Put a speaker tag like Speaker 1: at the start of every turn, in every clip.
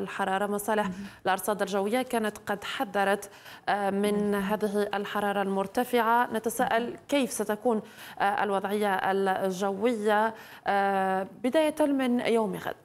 Speaker 1: الحرارة مصالح الأرصاد الجوية كانت قد حذرت آه، من هذه الحرارة المرتفعة نتساءل كيف ستكون آه، الوضعية الجوية آه، بداية من يوم غد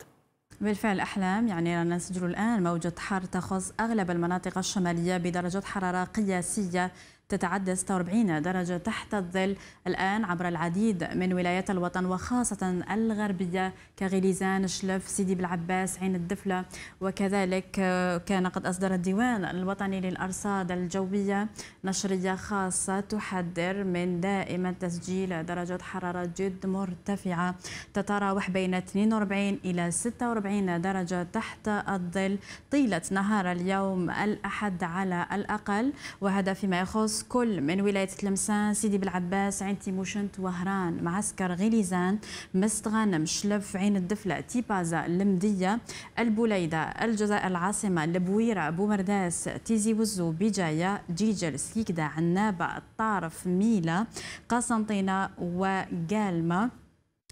Speaker 1: بالفعل أحلام يعني نسجل الآن موجة حر تخص أغلب المناطق الشمالية بدرجة حرارة قياسية تتعدى 46 درجة تحت الظل الآن عبر العديد من ولايات الوطن وخاصة الغربية كغليزان شلف سيدي بالعباس عين الدفلة وكذلك آه، كان قد أصدر الديوان الوطني للأرصاد الجوية نشرية خاصة تحذر من دائما تسجيل درجة حرارة جد مرتفعة تتراوح بين 42 إلى 46 درجة تحت الظل طيلة نهار اليوم الأحد على الأقل وهذا فيما يخص الناس كل من ولاية تلمسان سيدي بالعباس عين تيموشنت وهران معسكر غليزان مستغانم شلف عين الدفلة تيبازا المدية البوليدة الجزائر العاصمة البويرة بومرداس تيزي وزو بجاية جيجل سيكدا عنابة الطارف ميلا قسنطينة وقالمة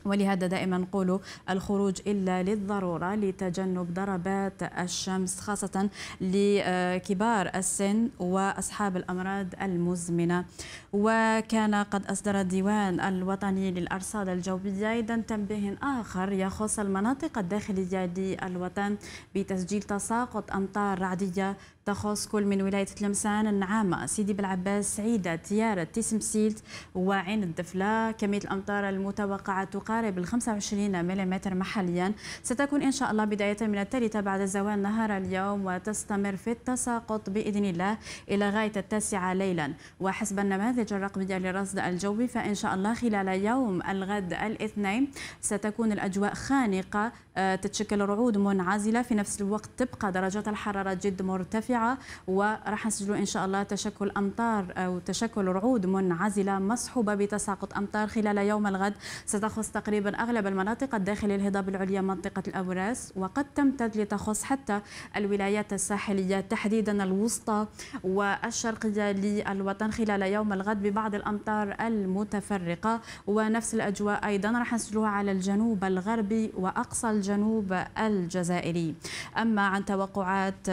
Speaker 1: ولهذا دائما نقول الخروج إلا للضرورة لتجنب ضربات الشمس خاصة لكبار السن وأصحاب الأمراض المزمنة وكان قد أصدر الديوان الوطني للأرصاد الجوية أيضا تنبيه آخر يخص المناطق الداخلية للوطن بتسجيل تساقط أمطار رعدية تخص كل من ولاية تلمسان النعامة سيدي بالعباس سعيدة تيارة تيسمسيلت وعين الدفلة كمية الأمطار المتوقعة تقارب ال 25 ملم محليا ستكون إن شاء الله بداية من الثالثة بعد زوال نهار اليوم وتستمر في التساقط بإذن الله إلى غاية التاسعة ليلا وحسب النماذج الرقمية للرصد الجوي فإن شاء الله خلال يوم الغد الاثنين ستكون الأجواء خانقة آه، تتشكل رعود منعزلة في نفس الوقت تبقى درجات الحرارة جد مرتفعة مرتفعة وراح نسجلوا إن شاء الله تشكل أمطار أو تشكل رعود منعزلة مصحوبة بتساقط أمطار خلال يوم الغد ستخص تقريبا أغلب المناطق الداخل الهضاب العليا منطقة الأوراس وقد تمتد لتخص حتى الولايات الساحلية تحديدا الوسطى والشرقية للوطن خلال يوم الغد ببعض الأمطار المتفرقة ونفس الأجواء أيضا راح نسجلوها على الجنوب الغربي وأقصى الجنوب الجزائري أما عن توقعات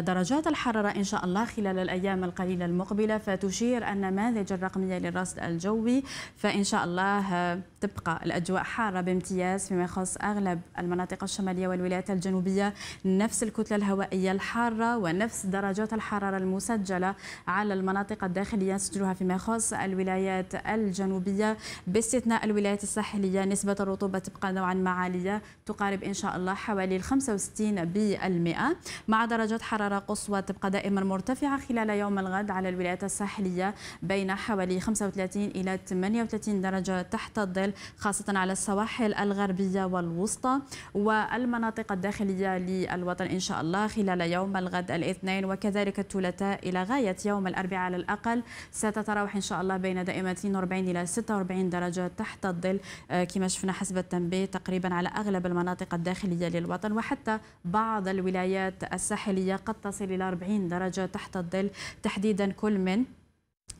Speaker 1: درجات الحرارة إن شاء الله خلال الأيام القليلة المقبلة فتشير النماذج الرقمية للرصد الجوي فإن شاء الله تبقى الأجواء حارة بامتياز فيما يخص أغلب المناطق الشمالية والولايات الجنوبية نفس الكتلة الهوائية الحارة ونفس درجات الحرارة المسجلة على المناطق الداخلية سجلها فيما يخص الولايات الجنوبية باستثناء الولايات الساحلية نسبة الرطوبة تبقى نوعا ما عالية تقارب إن شاء الله حوالي 65% مع درجات حرارة حرارة قصوى تبقى دائما مرتفعة خلال يوم الغد على الولايات الساحلية بين حوالي 35 إلى 38 درجة تحت الظل خاصة على السواحل الغربية والوسطى والمناطق الداخلية للوطن إن شاء الله خلال يوم الغد الاثنين وكذلك الثلاثاء إلى غاية يوم الأربعاء على الأقل ستتراوح إن شاء الله بين دائما 42 إلى 46 درجة تحت الظل آه، كما شفنا حسب التنبيه تقريبا على أغلب المناطق الداخلية للوطن وحتى بعض الولايات الساحلية قد تصل إلى 40 درجة تحت الظل تحديدا كل من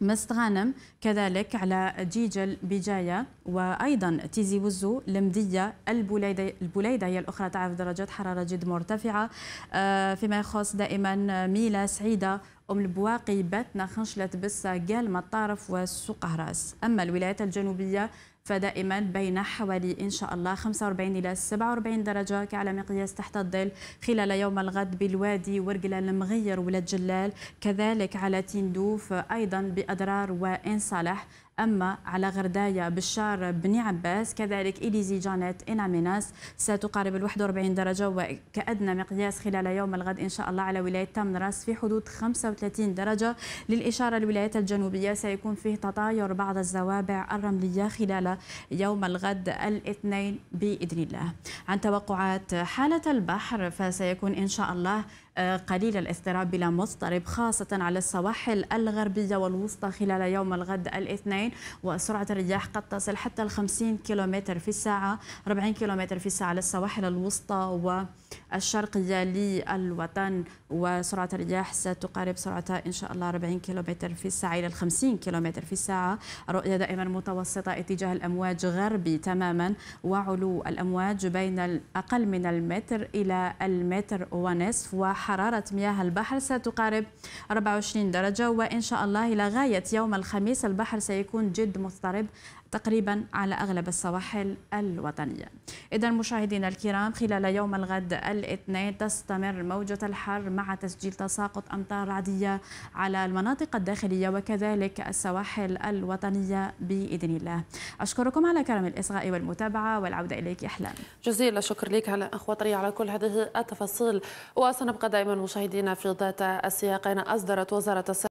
Speaker 1: مست غانم كذلك على جيجل بجاية وأيضا تيزي وزو لمدية البوليدة, البوليدة هي الأخرى تعرف درجات حرارة جد مرتفعة آه، فيما يخص دائما ميلا سعيدة أم البواقي باتنا خنشلة بسة قال مطارف هراس أما الولايات الجنوبية فدائما بين حوالي إن شاء الله 45 إلى 47 درجة كعلى مقياس تحت الظل خلال يوم الغد بالوادي ورقلة المغير ولاد جلال كذلك على تندوف أيضا بأضرار وإن صالح أما على غردايا بشار بني عباس كذلك إليزي جانيت إناميناس ستقارب ال 41 درجة وكأدنى مقياس خلال يوم الغد إن شاء الله على ولاية تمنراس في حدود 35 درجة للإشارة الولايات الجنوبية سيكون فيه تطاير بعض الزوابع الرملية خلال يوم الغد الاثنين بإذن الله عن توقعات حالة البحر فسيكون إن شاء الله آه، قليل الاضطراب بلا مضطرب خاصة على السواحل الغربية والوسطى خلال يوم الغد الاثنين وسرعة الرياح قد تصل حتى ال 50 كم في الساعة 40 كم في الساعة على السواحل الوسطى والشرقية للوطن وسرعة الرياح ستقارب سرعتها إن شاء الله 40 كم في الساعة إلى ال 50 كم في الساعة رؤية دائما متوسطة اتجاه الأمواج غربي تماما وعلو الأمواج بين الأقل من المتر إلى المتر ونصف وحتى حرارة مياه البحر ستقارب 24 درجة وإن شاء الله إلى غاية يوم الخميس البحر سيكون جد مضطرب تقريبا على أغلب السواحل الوطنية إذا مشاهدينا الكرام خلال يوم الغد الاثنين تستمر موجة الحر مع تسجيل تساقط أمطار رعدية على المناطق الداخلية وكذلك السواحل الوطنية بإذن الله أشكركم على كرم الإصغاء والمتابعة والعودة إليك إحلام جزيل الشكر لك على أخوة على كل هذه التفاصيل وسنبقى دائما مشاهدينا في ذات السياقين أصدرت وزارة الصحة